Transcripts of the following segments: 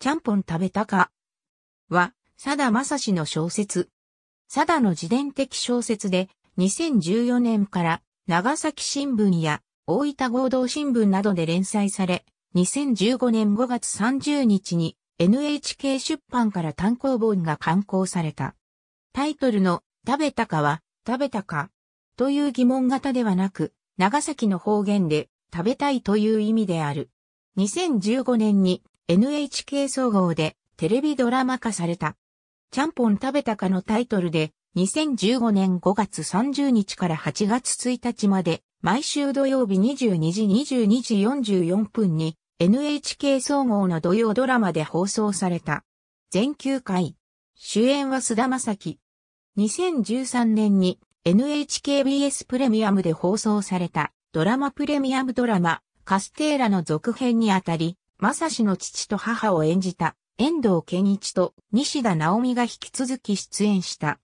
ちゃんぽん食べたかは、さだまさしの小説。さだの自伝的小説で、2014年から長崎新聞や大分合同新聞などで連載され、2015年5月30日に NHK 出版から単行本が刊行された。タイトルの食べたかは食べたかという疑問型ではなく、長崎の方言で食べたいという意味である。2015年に NHK 総合でテレビドラマ化された。ちゃんぽん食べたかのタイトルで2015年5月30日から8月1日まで毎週土曜日22時22時44分に NHK 総合の土曜ドラマで放送された。全9回。主演は菅田正樹。2013年に NHKBS プレミアムで放送されたドラマプレミアムドラマカステーラの続編にあたり正史の父と母を演じた遠藤健一と西田直美が引き続き出演した。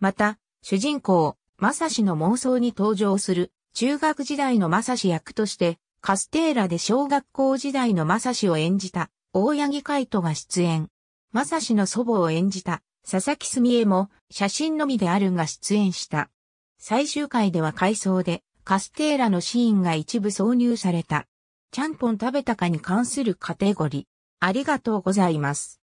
また、主人公、正史の妄想に登場する中学時代の正史役として、カステーラで小学校時代の正史を演じた大八木海人が出演。正史の祖母を演じた佐々木澄江も写真のみであるが出演した。最終回では回想でカステーラのシーンが一部挿入された。ちゃんぽん食べたかに関するカテゴリー。ありがとうございます。